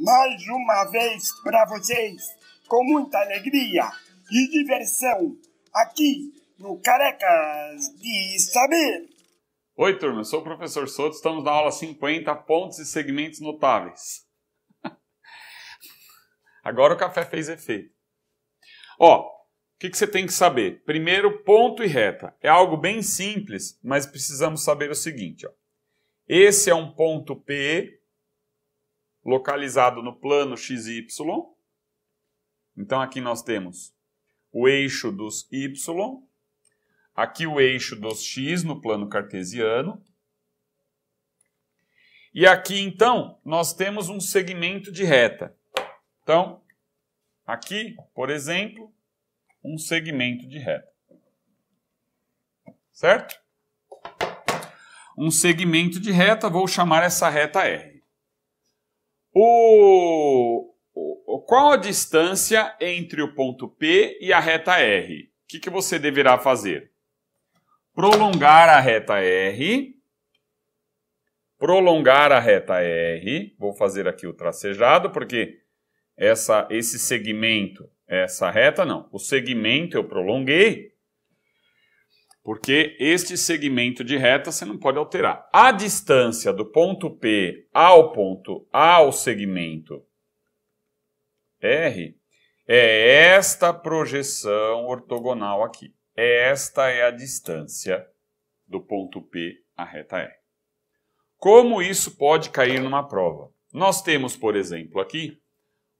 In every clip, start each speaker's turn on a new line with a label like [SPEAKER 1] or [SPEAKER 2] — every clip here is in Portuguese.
[SPEAKER 1] mais uma vez para vocês, com muita alegria e diversão, aqui no Carecas de Saber. Oi, turma, eu sou o professor Soto, estamos na aula 50, pontos e segmentos notáveis. Agora o café fez efeito. Ó, o que, que você tem que saber? Primeiro, ponto e reta. É algo bem simples, mas precisamos saber o seguinte. Ó. Esse é um ponto P localizado no plano XY. Então aqui nós temos o eixo dos Y, aqui o eixo dos X no plano cartesiano. E aqui então nós temos um segmento de reta. Então, aqui, por exemplo, um segmento de reta. Certo? Um segmento de reta, vou chamar essa reta R. O, o, qual a distância entre o ponto P e a reta R? O que, que você deverá fazer? Prolongar a reta R. Prolongar a reta R. Vou fazer aqui o tracejado, porque essa, esse segmento, essa reta não, o segmento eu prolonguei, porque este segmento de reta você não pode alterar. A distância do ponto P ao ponto ao segmento R é esta projeção ortogonal aqui. Esta é a distância do ponto P à reta R. Como isso pode cair numa prova? Nós temos, por exemplo, aqui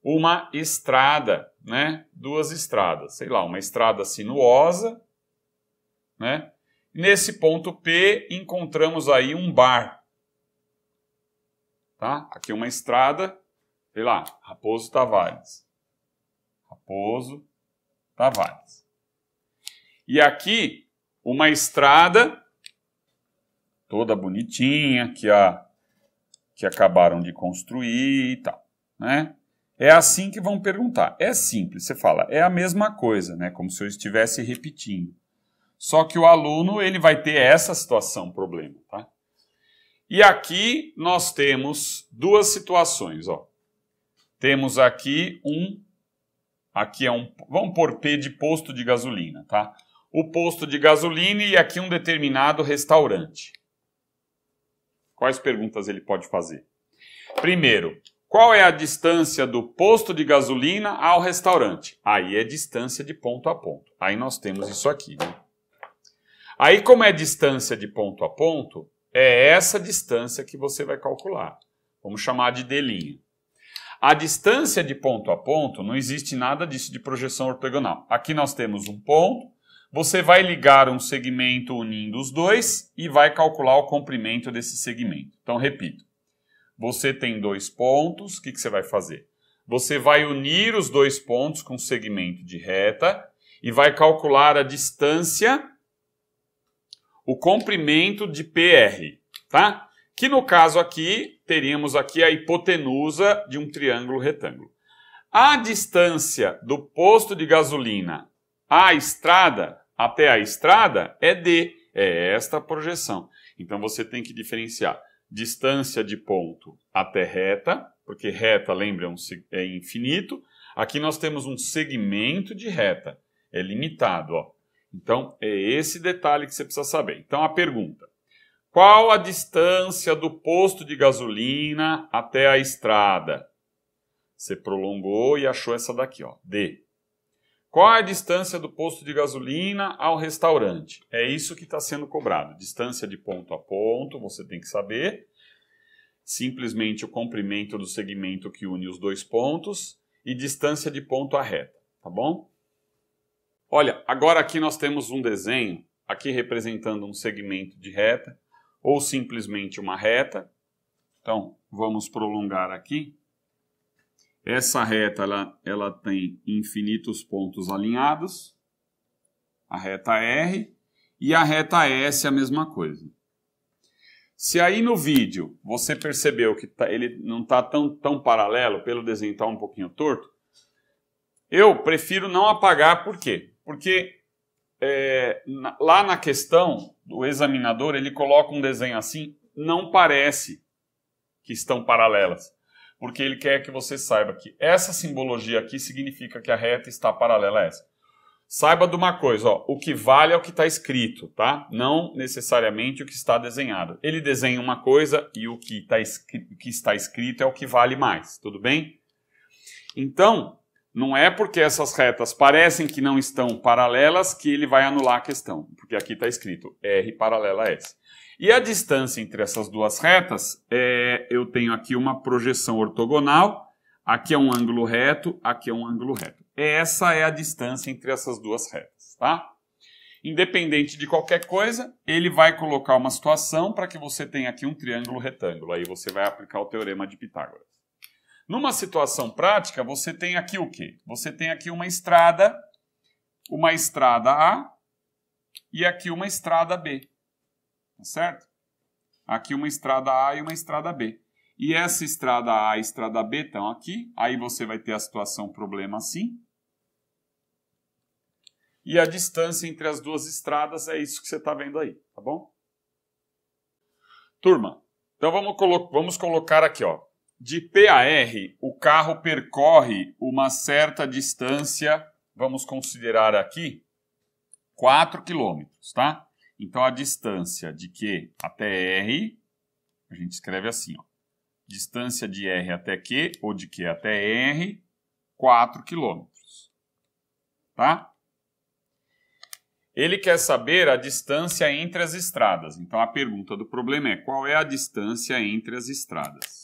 [SPEAKER 1] uma estrada, né? Duas estradas, sei lá, uma estrada sinuosa né? Nesse ponto P, encontramos aí um bar. Tá? Aqui uma estrada, sei lá, Raposo Tavares. Raposo Tavares. E aqui uma estrada toda bonitinha que a que acabaram de construir e tal, né? É assim que vão perguntar. É simples, você fala, é a mesma coisa, né? Como se eu estivesse repetindo. Só que o aluno ele vai ter essa situação problema, tá? E aqui nós temos duas situações, ó. Temos aqui um aqui é um vamos por P de posto de gasolina, tá? O posto de gasolina e aqui um determinado restaurante. Quais perguntas ele pode fazer? Primeiro, qual é a distância do posto de gasolina ao restaurante? Aí é distância de ponto a ponto. Aí nós temos isso aqui. Né? Aí, como é distância de ponto a ponto, é essa distância que você vai calcular. Vamos chamar de D'. A distância de ponto a ponto, não existe nada disso de projeção ortogonal. Aqui nós temos um ponto, você vai ligar um segmento unindo os dois e vai calcular o comprimento desse segmento. Então, repito, você tem dois pontos, o que, que você vai fazer? Você vai unir os dois pontos com um segmento de reta e vai calcular a distância o comprimento de PR, tá? Que no caso aqui, teríamos aqui a hipotenusa de um triângulo retângulo. A distância do posto de gasolina à estrada, até a estrada, é D, é esta projeção. Então você tem que diferenciar distância de ponto até reta, porque reta, lembra, é, é infinito. Aqui nós temos um segmento de reta, é limitado, ó. Então, é esse detalhe que você precisa saber. Então, a pergunta: qual a distância do posto de gasolina até a estrada? Você prolongou e achou essa daqui, ó. D. Qual a distância do posto de gasolina ao restaurante? É isso que está sendo cobrado. Distância de ponto a ponto, você tem que saber. Simplesmente o comprimento do segmento que une os dois pontos e distância de ponto a reta, tá bom? Olha, agora aqui nós temos um desenho, aqui representando um segmento de reta, ou simplesmente uma reta. Então, vamos prolongar aqui. Essa reta ela, ela tem infinitos pontos alinhados, a reta R, e a reta S é a mesma coisa. Se aí no vídeo você percebeu que tá, ele não está tão, tão paralelo, pelo desenho está um pouquinho torto, eu prefiro não apagar, por quê? Porque é, na, lá na questão, o examinador ele coloca um desenho assim, não parece que estão paralelas. Porque ele quer que você saiba que essa simbologia aqui significa que a reta está paralela a essa. Saiba de uma coisa, ó, o que vale é o que está escrito, tá? Não necessariamente o que está desenhado. Ele desenha uma coisa e o que, tá, o que está escrito é o que vale mais, tudo bem? Então, não é porque essas retas parecem que não estão paralelas que ele vai anular a questão, porque aqui está escrito R paralela a S. E a distância entre essas duas retas, é, eu tenho aqui uma projeção ortogonal, aqui é um ângulo reto, aqui é um ângulo reto. Essa é a distância entre essas duas retas, tá? Independente de qualquer coisa, ele vai colocar uma situação para que você tenha aqui um triângulo retângulo. Aí você vai aplicar o teorema de Pitágoras. Numa situação prática, você tem aqui o quê? Você tem aqui uma estrada, uma estrada A e aqui uma estrada B. Tá certo? Aqui uma estrada A e uma estrada B. E essa estrada A e estrada B estão aqui. Aí você vai ter a situação problema assim. E a distância entre as duas estradas é isso que você está vendo aí, tá bom? Turma, então vamos, colo vamos colocar aqui, ó. De PAR, o carro percorre uma certa distância, vamos considerar aqui, 4 quilômetros, tá? Então, a distância de Q até R, a gente escreve assim, ó. Distância de R até Q, ou de Q até R, 4 quilômetros, tá? Ele quer saber a distância entre as estradas. Então, a pergunta do problema é qual é a distância entre as estradas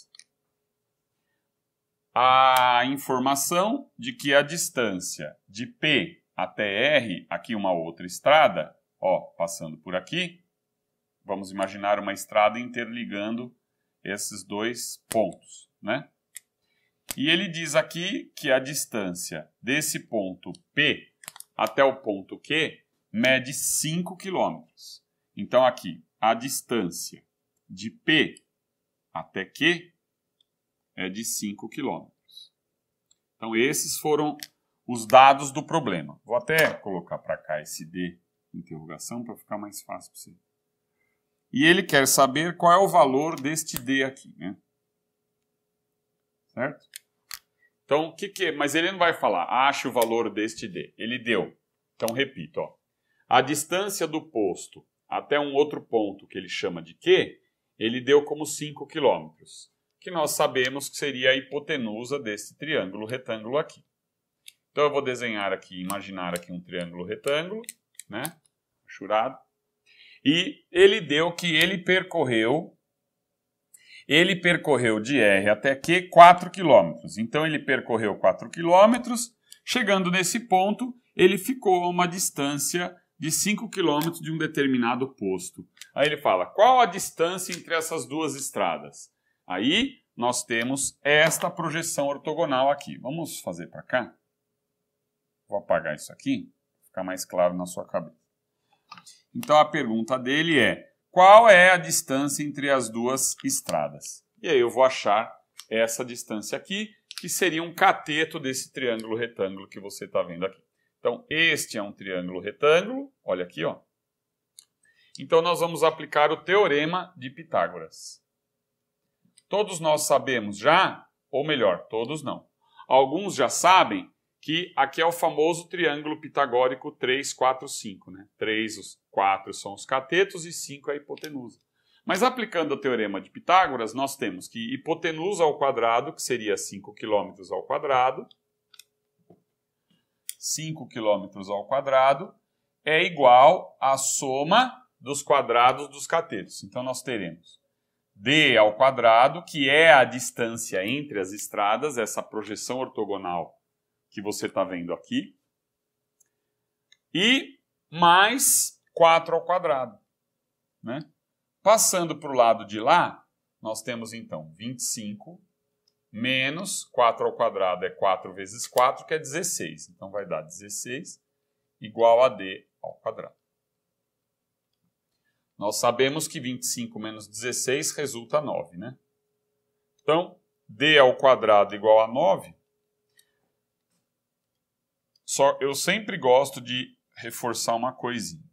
[SPEAKER 1] a informação de que a distância de P até R, aqui uma outra estrada, ó, passando por aqui, vamos imaginar uma estrada interligando esses dois pontos, né? E ele diz aqui que a distância desse ponto P até o ponto Q mede 5 km. Então aqui, a distância de P até Q é de 5 km. Então, esses foram os dados do problema. Vou até colocar para cá esse D interrogação para ficar mais fácil para você. E ele quer saber qual é o valor deste D aqui, né? Certo? Então, o que que... É? Mas ele não vai falar, acha o valor deste D. Ele deu. Então, repito, ó. A distância do posto até um outro ponto que ele chama de Q, ele deu como 5 quilômetros que nós sabemos que seria a hipotenusa desse triângulo retângulo aqui. Então eu vou desenhar aqui, imaginar aqui um triângulo retângulo, né? Churado. E ele deu que ele percorreu ele percorreu de R até Q 4 quilômetros. Então ele percorreu 4 quilômetros, chegando nesse ponto, ele ficou a uma distância de 5 quilômetros de um determinado posto. Aí ele fala: qual a distância entre essas duas estradas? Aí nós temos esta projeção ortogonal aqui. Vamos fazer para cá? Vou apagar isso aqui, ficar mais claro na sua cabeça. Então a pergunta dele é: qual é a distância entre as duas estradas? E aí eu vou achar essa distância aqui, que seria um cateto desse triângulo retângulo que você está vendo aqui. Então este é um triângulo retângulo, olha aqui, ó. Então nós vamos aplicar o teorema de Pitágoras. Todos nós sabemos já, ou melhor, todos não. Alguns já sabem que aqui é o famoso triângulo pitagórico 3, 4, 5. Né? 3, os 4 são os catetos e 5 é a hipotenusa. Mas aplicando o teorema de Pitágoras, nós temos que hipotenusa ao quadrado, que seria 5 km ao quadrado, 5 km ao quadrado, é igual à soma dos quadrados dos catetos. Então nós teremos d ao quadrado, que é a distância entre as estradas, essa projeção ortogonal que você está vendo aqui, e mais 4 ao quadrado. Né? Passando para o lado de lá, nós temos então 25 menos 4 ao quadrado é 4 vezes 4, que é 16. Então vai dar 16 igual a d ao quadrado. Nós sabemos que 25 menos 16 resulta 9, né? Então, d ao quadrado igual a 9. Só eu sempre gosto de reforçar uma coisinha.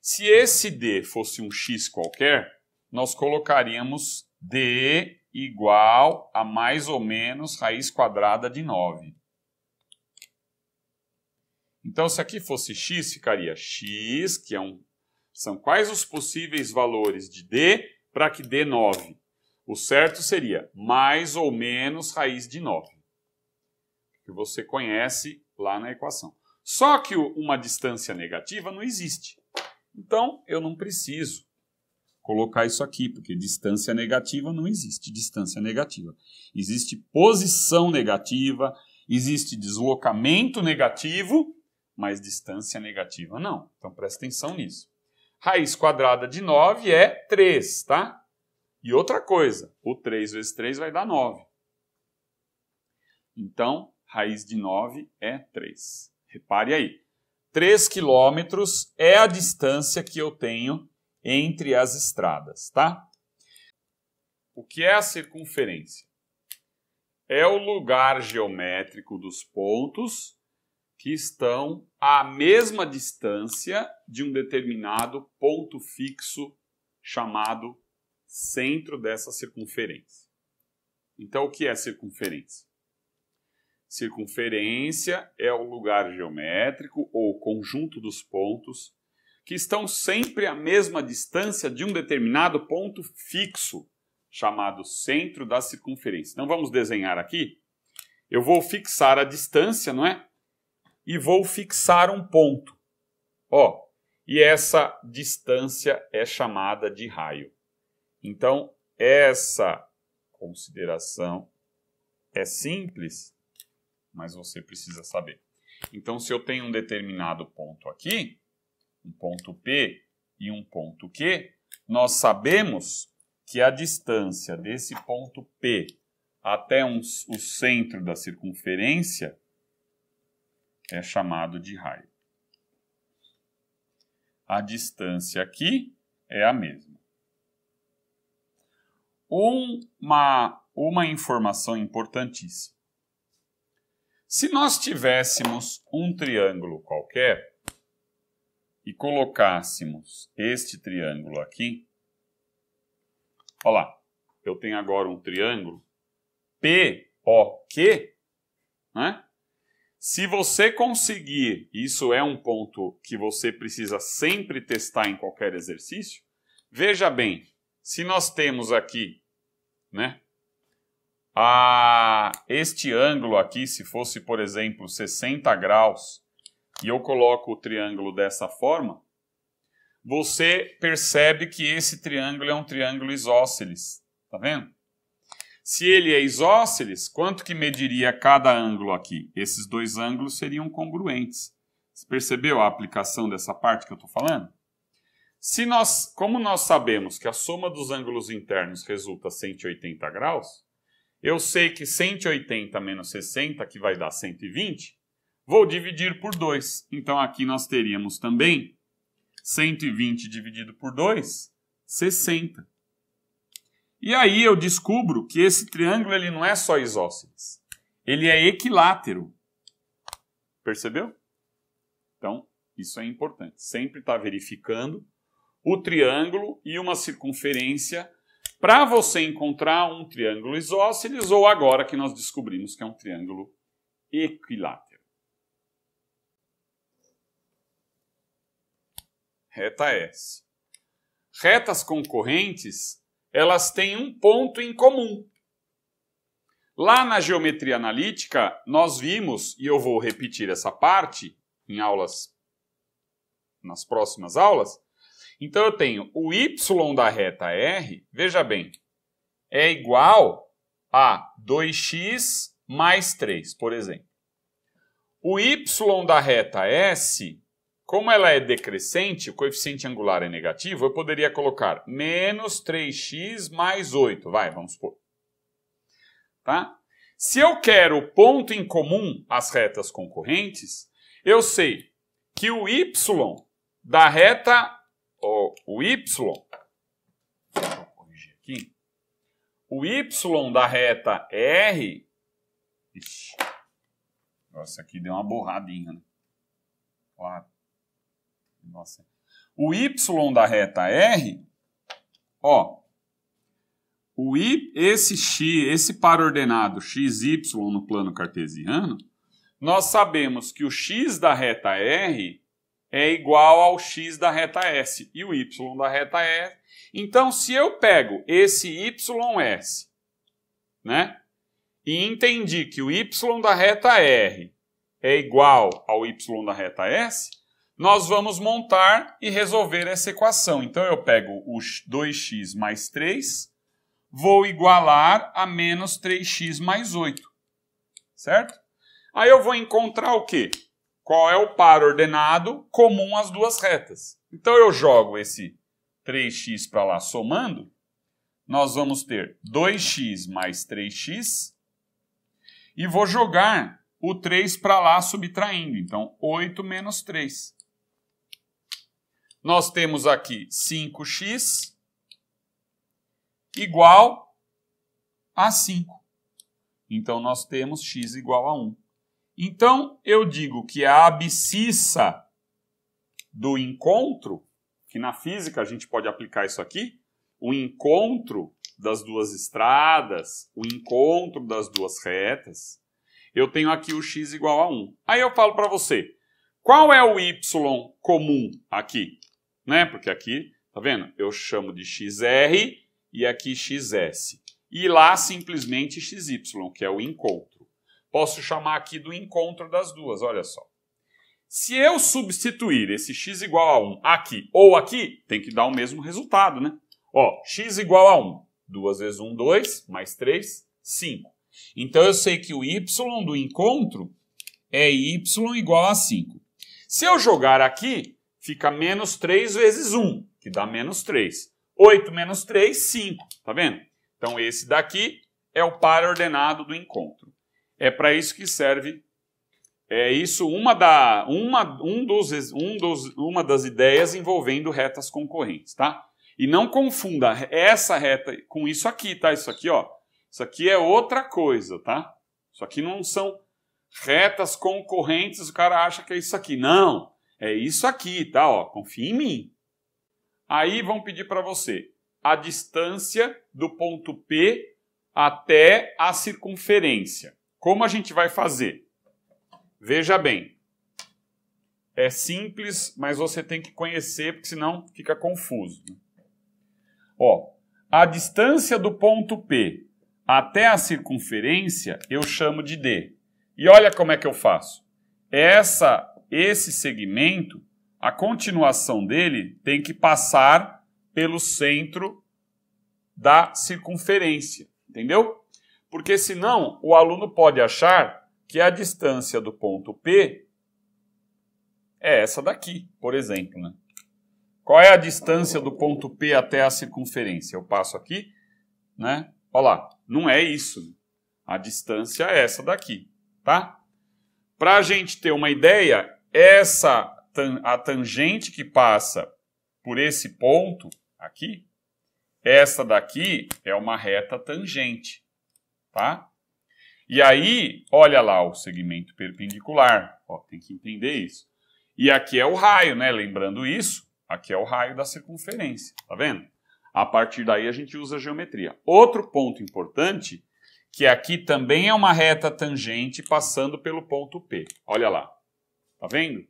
[SPEAKER 1] Se esse d fosse um x qualquer, nós colocaríamos d igual a mais ou menos raiz quadrada de 9. Então, se aqui fosse x, ficaria x, que é um são quais os possíveis valores de D para que dê 9. O certo seria mais ou menos raiz de 9, que você conhece lá na equação. Só que uma distância negativa não existe. Então, eu não preciso colocar isso aqui, porque distância negativa não existe distância negativa. Existe posição negativa, existe deslocamento negativo, mas distância negativa não. Então presta atenção nisso. Raiz quadrada de 9 é 3, tá? E outra coisa, o 3 vezes 3 vai dar 9. Então, raiz de 9 é 3. Repare aí. 3 quilômetros é a distância que eu tenho entre as estradas, tá? O que é a circunferência? É o lugar geométrico dos pontos que estão à mesma distância de um determinado ponto fixo chamado centro dessa circunferência. Então, o que é circunferência? Circunferência é o lugar geométrico ou conjunto dos pontos que estão sempre à mesma distância de um determinado ponto fixo, chamado centro da circunferência. Então vamos desenhar aqui. Eu vou fixar a distância, não é? e vou fixar um ponto. Ó, e essa distância é chamada de raio. Então, essa consideração é simples, mas você precisa saber. Então, se eu tenho um determinado ponto aqui, um ponto P e um ponto Q, nós sabemos que a distância desse ponto P até um, o centro da circunferência é chamado de raio. A distância aqui é a mesma. Uma, uma informação importantíssima. Se nós tivéssemos um triângulo qualquer e colocássemos este triângulo aqui, olha lá, eu tenho agora um triângulo POQ, né? Se você conseguir, isso é um ponto que você precisa sempre testar em qualquer exercício. Veja bem, se nós temos aqui, né, a este ângulo aqui, se fosse, por exemplo, 60 graus, e eu coloco o triângulo dessa forma, você percebe que esse triângulo é um triângulo isósceles, tá vendo? Se ele é isósceles, quanto que mediria cada ângulo aqui? Esses dois ângulos seriam congruentes. Você percebeu a aplicação dessa parte que eu estou falando? Se nós, como nós sabemos que a soma dos ângulos internos resulta 180 graus, eu sei que 180 menos 60, que vai dar 120, vou dividir por 2. Então aqui nós teríamos também 120 dividido por 2, 60. E aí eu descubro que esse triângulo ele não é só isósceles. Ele é equilátero. Percebeu? Então, isso é importante. Sempre está verificando o triângulo e uma circunferência para você encontrar um triângulo isósceles ou agora que nós descobrimos que é um triângulo equilátero. Reta S. Retas concorrentes elas têm um ponto em comum. Lá na geometria analítica, nós vimos, e eu vou repetir essa parte em aulas, nas próximas aulas. Então, eu tenho o y da reta R, veja bem, é igual a 2x mais 3, por exemplo. O y da reta S como ela é decrescente, o coeficiente angular é negativo, eu poderia colocar menos 3x mais 8. Vai, vamos supor. Tá? Se eu quero ponto em comum as retas concorrentes, eu sei que o y da reta, ó, o y, vou corrigir aqui, o y da reta r, ixi, nossa, aqui deu uma borradinha, né? 4. Nossa. O y da reta R, ó, o esse x, esse par ordenado xy no plano cartesiano, nós sabemos que o x da reta R é igual ao x da reta S e o y da reta S. Então, se eu pego esse ys, né, e entendi que o y da reta R é igual ao y da reta S, nós vamos montar e resolver essa equação. Então eu pego o 2x mais 3, vou igualar a menos 3x mais 8, certo? Aí eu vou encontrar o quê? Qual é o par ordenado comum às duas retas. Então eu jogo esse 3x para lá somando, nós vamos ter 2x mais 3x e vou jogar o 3 para lá subtraindo. Então, 8 menos 3 nós temos aqui 5x igual a 5. Então, nós temos x igual a 1. Então, eu digo que a abscissa do encontro, que na física a gente pode aplicar isso aqui, o encontro das duas estradas, o encontro das duas retas, eu tenho aqui o x igual a 1. Aí eu falo para você, qual é o y comum aqui? né? Porque aqui, tá vendo? Eu chamo de XR e aqui XS. E lá simplesmente XY, que é o encontro. Posso chamar aqui do encontro das duas, olha só. Se eu substituir esse x igual a 1 aqui ou aqui, tem que dar o mesmo resultado, né? Ó, x igual a 1. 2 vezes 1, 2, mais 3, 5. Então eu sei que o y do encontro é y igual a 5. Se eu jogar aqui, fica menos 3 vezes 1, que dá menos 3. 8 menos 3, 5, tá vendo? Então esse daqui é o par ordenado do encontro. É para isso que serve é isso uma da uma um dos, um dos uma das ideias envolvendo retas concorrentes, tá? E não confunda essa reta com isso aqui, tá? Isso aqui, ó. Isso aqui é outra coisa, tá? Isso aqui não são retas concorrentes, o cara acha que é isso aqui. Não é isso aqui, tá? Ó, confia em mim. Aí vão pedir para você a distância do ponto P até a circunferência. Como a gente vai fazer? Veja bem, é simples, mas você tem que conhecer, porque senão fica confuso. Ó, a distância do ponto P até a circunferência eu chamo de D. E olha como é que eu faço. Essa esse segmento, a continuação dele tem que passar pelo centro da circunferência, entendeu? Porque senão o aluno pode achar que a distância do ponto P é essa daqui, por exemplo. Né? Qual é a distância do ponto P até a circunferência? Eu passo aqui, né? Olha lá, não é isso. A distância é essa daqui, tá? Para a gente ter uma ideia, essa a tangente que passa por esse ponto aqui, essa daqui é uma reta tangente, tá? E aí, olha lá o segmento perpendicular, ó, tem que entender isso. E aqui é o raio, né? Lembrando isso, aqui é o raio da circunferência, tá vendo? A partir daí a gente usa a geometria. Outro ponto importante, que aqui também é uma reta tangente passando pelo ponto P. Olha lá. Está vendo?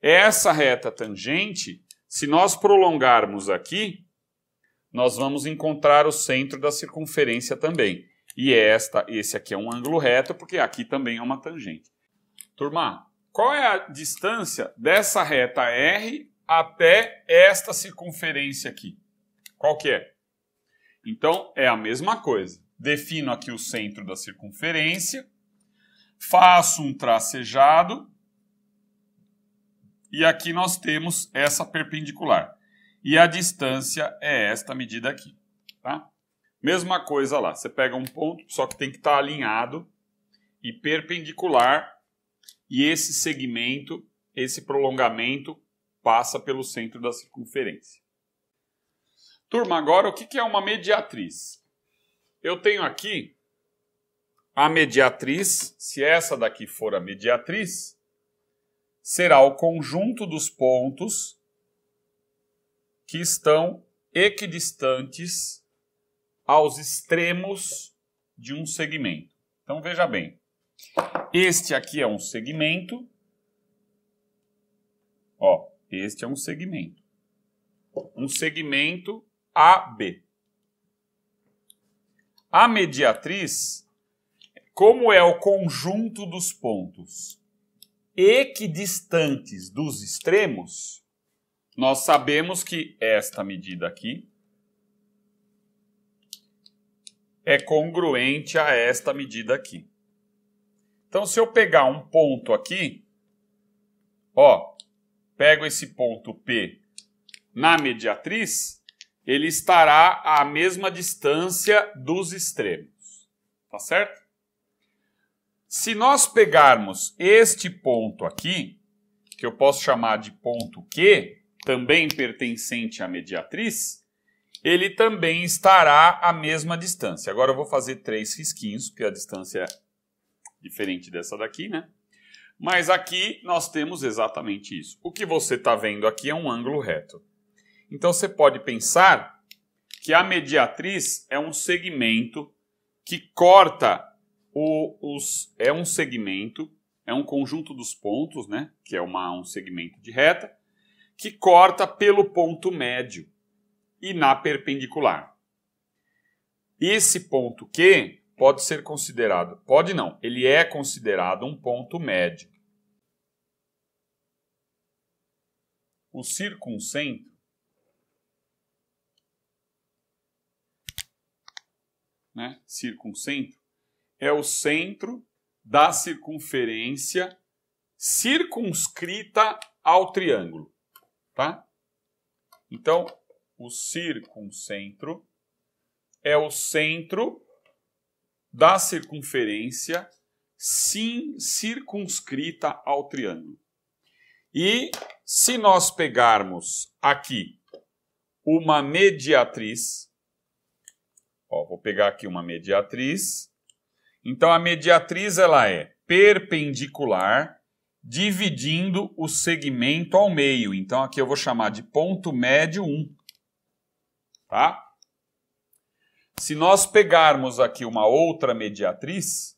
[SPEAKER 1] É essa reta tangente, se nós prolongarmos aqui, nós vamos encontrar o centro da circunferência também. E é esta, esse aqui é um ângulo reto, porque aqui também é uma tangente. Turma, qual é a distância dessa reta R até esta circunferência aqui? Qual que é? Então, é a mesma coisa. Defino aqui o centro da circunferência, faço um tracejado e aqui nós temos essa perpendicular. E a distância é esta medida aqui, tá? Mesma coisa lá, você pega um ponto, só que tem que estar tá alinhado e perpendicular, e esse segmento, esse prolongamento, passa pelo centro da circunferência. Turma, agora o que é uma mediatriz? Eu tenho aqui a mediatriz, se essa daqui for a mediatriz, será o conjunto dos pontos que estão equidistantes aos extremos de um segmento. Então veja bem, este aqui é um segmento, ó, este é um segmento, um segmento AB. A mediatriz, como é o conjunto dos pontos? equidistantes dos extremos, nós sabemos que esta medida aqui é congruente a esta medida aqui. Então, se eu pegar um ponto aqui, ó, pego esse ponto P na mediatriz, ele estará à mesma distância dos extremos. Tá certo? Se nós pegarmos este ponto aqui, que eu posso chamar de ponto Q, também pertencente à mediatriz, ele também estará à mesma distância. Agora eu vou fazer três risquinhos, porque a distância é diferente dessa daqui, né? Mas aqui nós temos exatamente isso. O que você está vendo aqui é um ângulo reto. Então você pode pensar que a mediatriz é um segmento que corta o, os, é um segmento, é um conjunto dos pontos, né? Que é uma, um segmento de reta, que corta pelo ponto médio e na perpendicular. Esse ponto Q pode ser considerado, pode não, ele é considerado um ponto médio. O circuncentro né, circuncentro é o centro da circunferência circunscrita ao triângulo, tá? Então, o circuncentro é o centro da circunferência sim circunscrita ao triângulo. E se nós pegarmos aqui uma mediatriz, ó, vou pegar aqui uma mediatriz então a mediatriz ela é perpendicular dividindo o segmento ao meio. Então aqui eu vou chamar de ponto médio 1. Tá? Se nós pegarmos aqui uma outra mediatriz,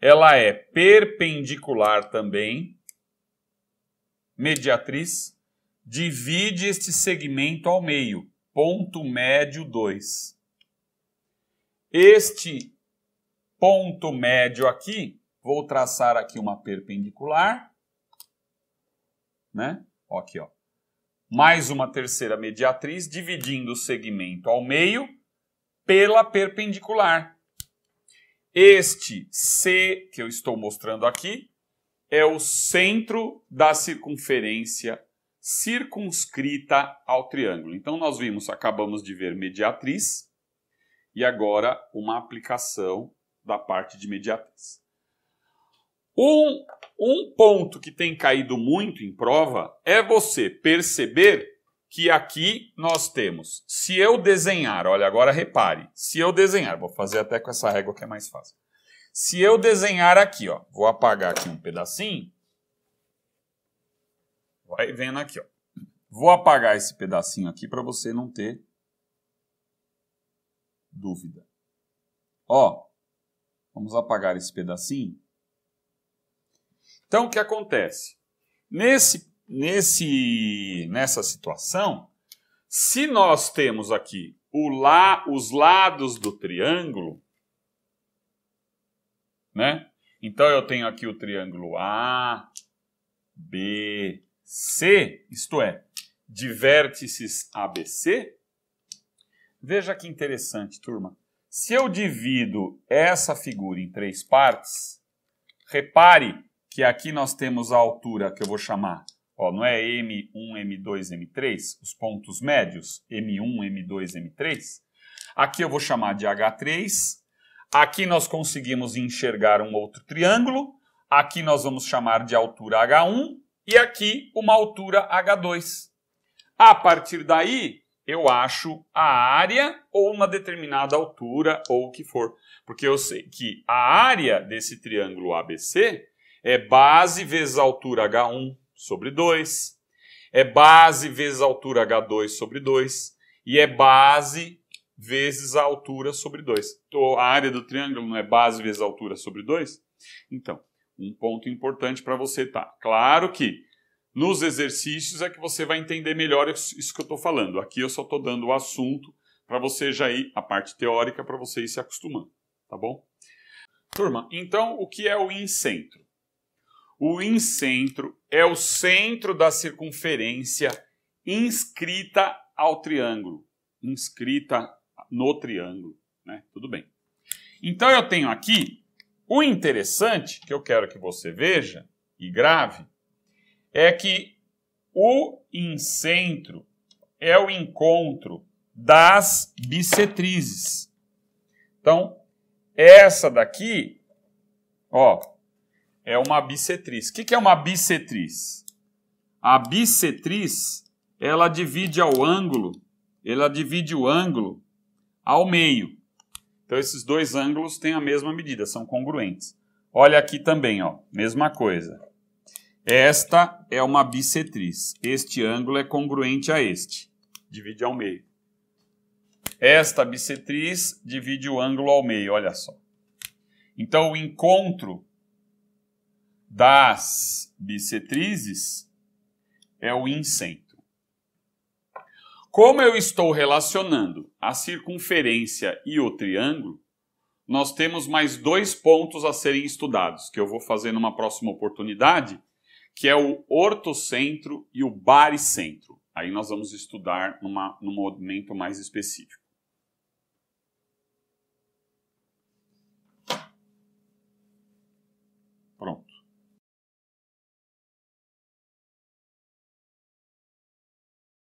[SPEAKER 1] ela é perpendicular também. Mediatriz divide este segmento ao meio, ponto médio 2. Este ponto médio aqui, vou traçar aqui uma perpendicular, né? Ó, aqui, ó. Mais uma terceira mediatriz, dividindo o segmento ao meio pela perpendicular. Este C que eu estou mostrando aqui é o centro da circunferência circunscrita ao triângulo. Então, nós vimos, acabamos de ver mediatriz e agora uma aplicação da parte de imediatez. Um, um ponto que tem caído muito em prova é você perceber que aqui nós temos, se eu desenhar, olha, agora repare, se eu desenhar, vou fazer até com essa régua que é mais fácil. Se eu desenhar aqui, ó, vou apagar aqui um pedacinho, vai vendo aqui, ó. Vou apagar esse pedacinho aqui para você não ter dúvida. Ó, Vamos apagar esse pedacinho. Então, o que acontece? Nesse, nesse, nessa situação, se nós temos aqui o lá, os lados do triângulo, né? Então, eu tenho aqui o triângulo A, B, C, isto é, de vértices ABC. Veja que interessante, turma. Se eu divido essa figura em três partes, repare que aqui nós temos a altura que eu vou chamar, ó, não é M1, M2, M3, os pontos médios, M1, M2, M3. Aqui eu vou chamar de H3. Aqui nós conseguimos enxergar um outro triângulo. Aqui nós vamos chamar de altura H1 e aqui uma altura H2. A partir daí, eu acho a área ou uma determinada altura ou o que for. Porque eu sei que a área desse triângulo ABC é base vezes altura H1 sobre 2, é base vezes altura H2 sobre 2 e é base vezes a altura sobre 2. Então, a área do triângulo não é base vezes altura sobre 2? Então, um ponto importante para você tá. Claro que nos exercícios é que você vai entender melhor isso que eu estou falando. Aqui eu só estou dando o assunto para você já ir, a parte teórica, para você ir se acostumando, tá bom? Turma, então o que é o incentro? O incentro é o centro da circunferência inscrita ao triângulo, inscrita no triângulo, né? Tudo bem. Então eu tenho aqui o interessante que eu quero que você veja e grave é que o incentro é o encontro das bissetrizes. Então, essa daqui, ó, é uma bissetriz. O que é uma bissetriz? A bissetriz, ela divide ao ângulo, ela divide o ângulo ao meio. Então, esses dois ângulos têm a mesma medida, são congruentes. Olha aqui também, ó, mesma coisa. Esta é uma bissetriz. Este ângulo é congruente a este. Divide ao meio. Esta bissetriz divide o ângulo ao meio, olha só. Então, o encontro das bissetrizes é o incentro. Como eu estou relacionando a circunferência e o triângulo, nós temos mais dois pontos a serem estudados, que eu vou fazer numa próxima oportunidade que é o ortocentro e o baricentro. Aí nós vamos estudar numa, num momento mais específico.